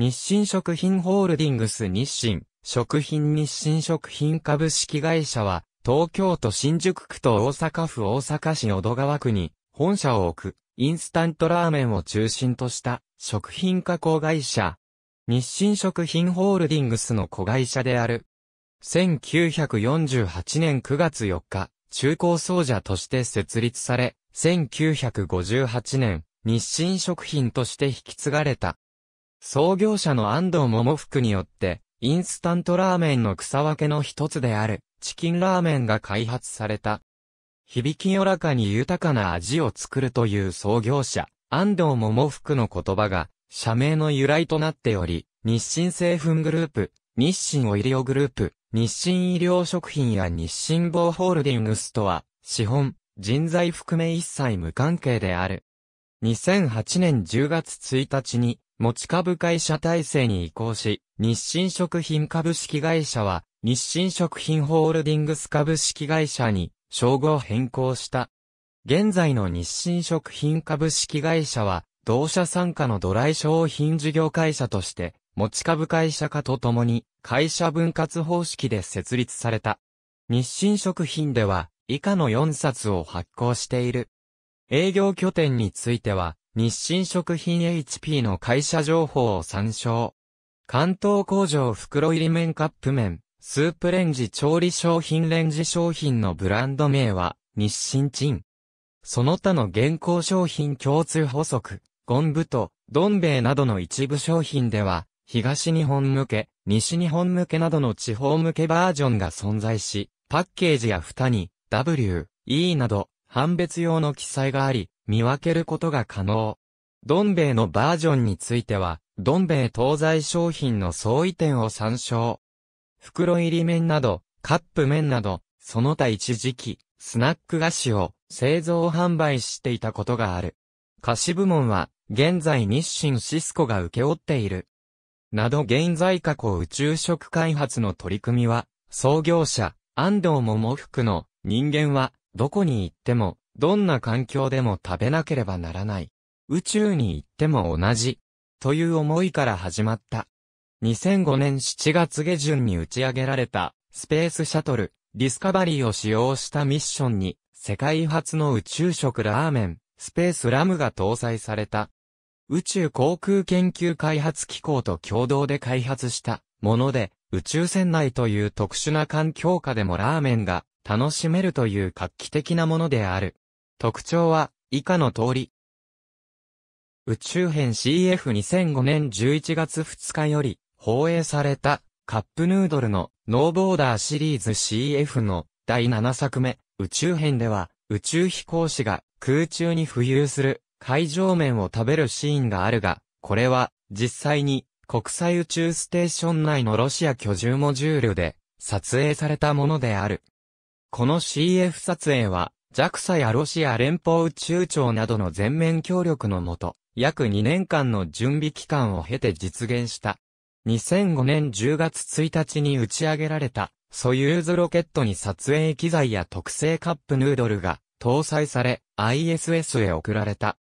日清食品ホールディングス日清、食品日清食品株式会社は、東京都新宿区と大阪府大阪市小戸川区に本社を置く、インスタントラーメンを中心とした食品加工会社。日清食品ホールディングスの子会社である。1948年9月4日、中高総社として設立され、1958年、日清食品として引き継がれた。創業者の安藤桃福によって、インスタントラーメンの草分けの一つである、チキンラーメンが開発された。響きよらかに豊かな味を作るという創業者、安藤桃福の言葉が、社名の由来となっており、日清製粉グループ、日清オイリオグループ、日清医療食品や日清棒ホールディングスとは、資本、人材含め一切無関係である。2008年10月1日に、持ち株会社体制に移行し、日清食品株式会社は、日清食品ホールディングス株式会社に、称号変更した。現在の日清食品株式会社は、同社参加のドライ商品事業会社として、持ち株会社化とともに、会社分割方式で設立された。日清食品では、以下の4冊を発行している。営業拠点については、日清食品 HP の会社情報を参照。関東工場袋入り麺カップ麺、スープレンジ調理商品レンジ商品のブランド名は、日清ン。その他の現行商品共通補足、ゴンブと、どん兵衛などの一部商品では、東日本向け、西日本向けなどの地方向けバージョンが存在し、パッケージや蓋に、W、E など、判別用の記載があり、見分けることが可能。どん兵衛のバージョンについては、どん兵衛東西商品の相違点を参照。袋入り麺など、カップ麺など、その他一時期、スナック菓子を製造販売していたことがある。菓子部門は、現在日清シスコが請け負っている。など現在過去宇宙食開発の取り組みは、創業者、安藤桃福の人間は、どこに行っても、どんな環境でも食べなければならない。宇宙に行っても同じ。という思いから始まった。2005年7月下旬に打ち上げられたスペースシャトルディスカバリーを使用したミッションに世界初の宇宙食ラーメンスペースラムが搭載された。宇宙航空研究開発機構と共同で開発したもので宇宙船内という特殊な環境下でもラーメンが楽しめるという画期的なものである。特徴は、以下の通り。宇宙編 CF2005 年11月2日より放映されたカップヌードルのノーボーダーシリーズ CF の第7作目宇宙編では宇宙飛行士が空中に浮遊する海上面を食べるシーンがあるが、これは実際に国際宇宙ステーション内のロシア居住モジュールで撮影されたものである。この CF 撮影は JAXA やロシア連邦宇宙庁などの全面協力のもと、約2年間の準備期間を経て実現した。2005年10月1日に打ち上げられた、ソユーズロケットに撮影機材や特製カップヌードルが搭載され、ISS へ送られた。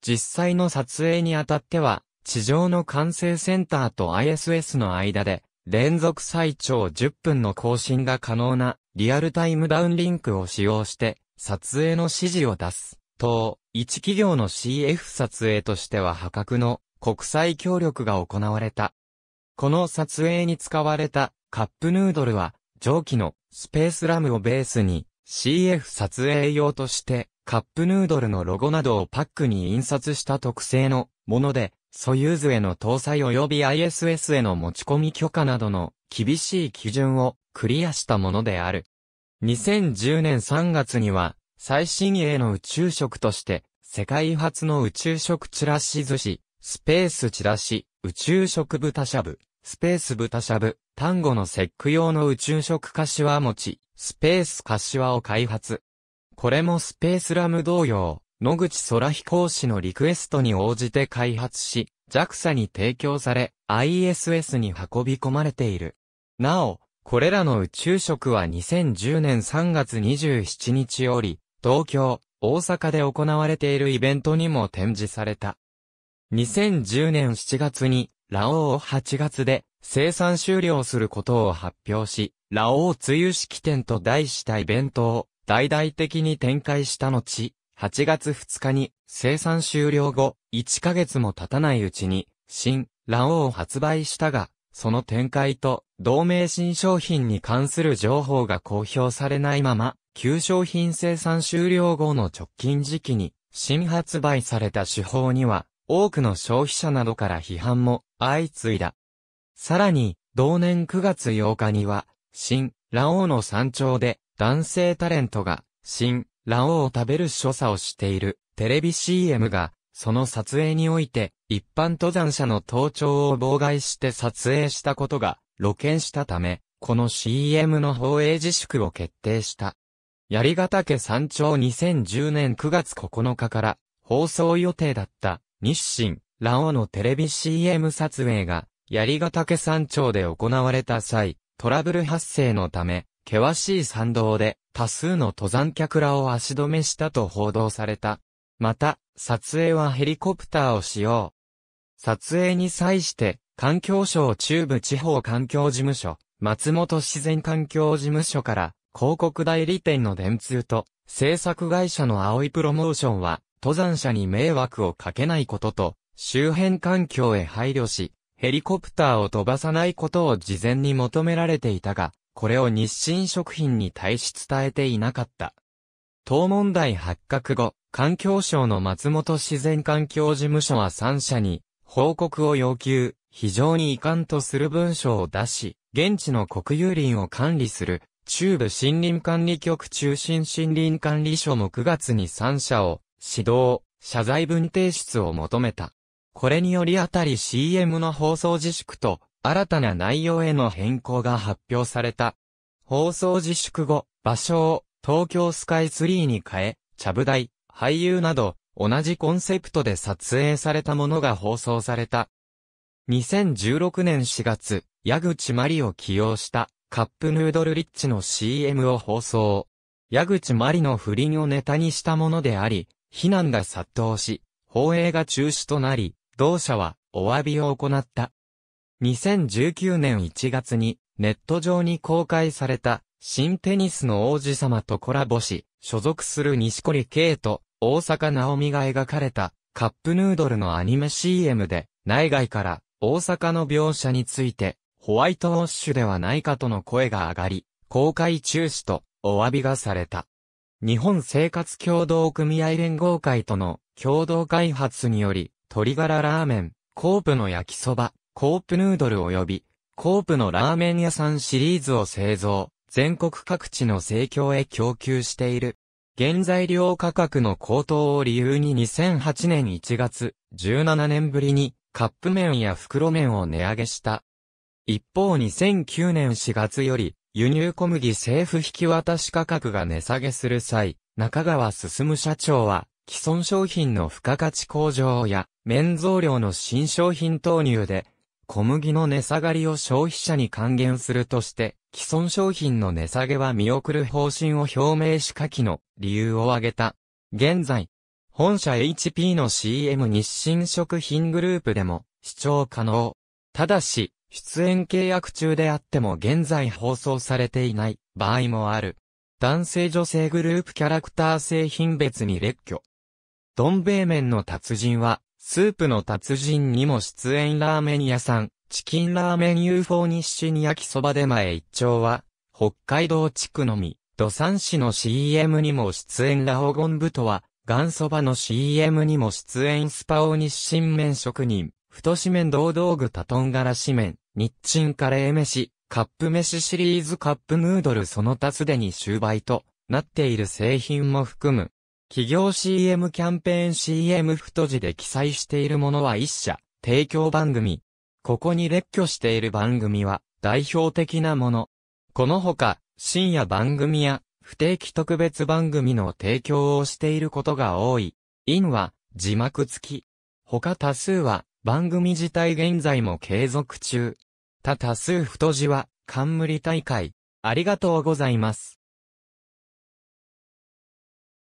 実際の撮影にあたっては、地上の管制センターと ISS の間で、連続最長10分の更新が可能なリアルタイムダウンリンクを使用して撮影の指示を出す。と、一企業の CF 撮影としては破格の国際協力が行われた。この撮影に使われたカップヌードルは蒸気のスペースラムをベースに CF 撮影用としてカップヌードルのロゴなどをパックに印刷した特製のもので、ソユーズへの搭載及び ISS への持ち込み許可などの厳しい基準をクリアしたものである。2010年3月には、最新鋭の宇宙食として、世界初の宇宙食チラシ寿司、スペースチラシ、宇宙食豚しゃぶ、スペース豚しゃぶ、単語の節句用の宇宙食柏餅、スペース柏を開発。これもスペースラム同様、野口空飛行士のリクエストに応じて開発し、JAXA に提供され、ISS に運び込まれている。なお、これらの宇宙食は2010年3月27日より、東京、大阪で行われているイベントにも展示された。2010年7月に、ラオウを8月で生産終了することを発表し、ラオウ梅雨式典と題したイベントを大々的に展開した後、8月2日に生産終了後、1ヶ月も経たないうちに、新、ラオウを発売したが、その展開と同名新商品に関する情報が公表されないまま、旧商品生産終了後の直近時期に、新発売された手法には、多くの消費者などから批判も相次いだ。さらに、同年9月8日には、新、ラオウの山頂で、男性タレントが、新、ラオウを食べる所作をしている、テレビ CM が、その撮影において、一般登山者の登頂を妨害して撮影したことが、露見したため、この CM の放映自粛を決定した。槍ヶ岳山頂2010年9月9日から放送予定だった日清、ラオのテレビ CM 撮影が槍ヶ岳山頂で行われた際、トラブル発生のため、険しい山道で多数の登山客らを足止めしたと報道された。また、撮影はヘリコプターを使用。撮影に際して、環境省中部地方環境事務所、松本自然環境事務所から、広告代理店の電通と、制作会社の青いプロモーションは、登山者に迷惑をかけないことと、周辺環境へ配慮し、ヘリコプターを飛ばさないことを事前に求められていたが、これを日清食品に対し伝えていなかった。当問題発覚後、環境省の松本自然環境事務所は3社に報告を要求、非常に遺憾とする文書を出し、現地の国有林を管理する、中部森林管理局中心森林管理所も9月に3社を、指導、謝罪文提出を求めた。これによりあたり CM の放送自粛と、新たな内容への変更が発表された。放送自粛後、場所を東京スカイツリーに変え、チャブ台、俳優など、同じコンセプトで撮影されたものが放送された。2016年4月、矢口まりを起用したカップヌードルリッチの CM を放送。矢口まりの不倫をネタにしたものであり、非難が殺到し、放映が中止となり、同社はお詫びを行った。2019年1月にネット上に公開された新テニスの王子様とコラボし、所属する西堀圭と大阪直美が描かれたカップヌードルのアニメ CM で内外から大阪の描写について、ホワイトウォッシュではないかとの声が上がり、公開中止とお詫びがされた。日本生活協同組合連合会との共同開発により、鶏ガララーメン、コープの焼きそば、コープヌードル及び、コープのラーメン屋さんシリーズを製造、全国各地の生協へ供給している。原材料価格の高騰を理由に2008年1月、17年ぶりにカップ麺や袋麺を値上げした。一方2009年4月より、輸入小麦政府引き渡し価格が値下げする際、中川進社長は、既存商品の付加価値向上や、麺増量の新商品投入で、小麦の値下がりを消費者に還元するとして、既存商品の値下げは見送る方針を表明し下記の理由を挙げた。現在、本社 HP の CM 日清食品グループでも視聴可能。ただし、出演契約中であっても現在放送されていない場合もある。男性女性グループキャラクター製品別に列挙。どん兵衛麺の達人は、スープの達人にも出演ラーメン屋さん、チキンラーメン UFO 日清焼きそば出前一丁は、北海道地区のみ、土産市の CM にも出演ラオゴン部とは、元祖場の CM にも出演スパオ日清麺職人、太し麺堂道具多トンガラシ麺、日清カレー飯、カップ飯シリーズカップヌードルその他すでに終売となっている製品も含む。企業 CM キャンペーン CM 太字で記載しているものは一社、提供番組。ここに列挙している番組は代表的なもの。このほか、深夜番組や不定期特別番組の提供をしていることが多い。因は字幕付き。他多数は番組自体現在も継続中。他多数太字は冠大会。ありがとうございます。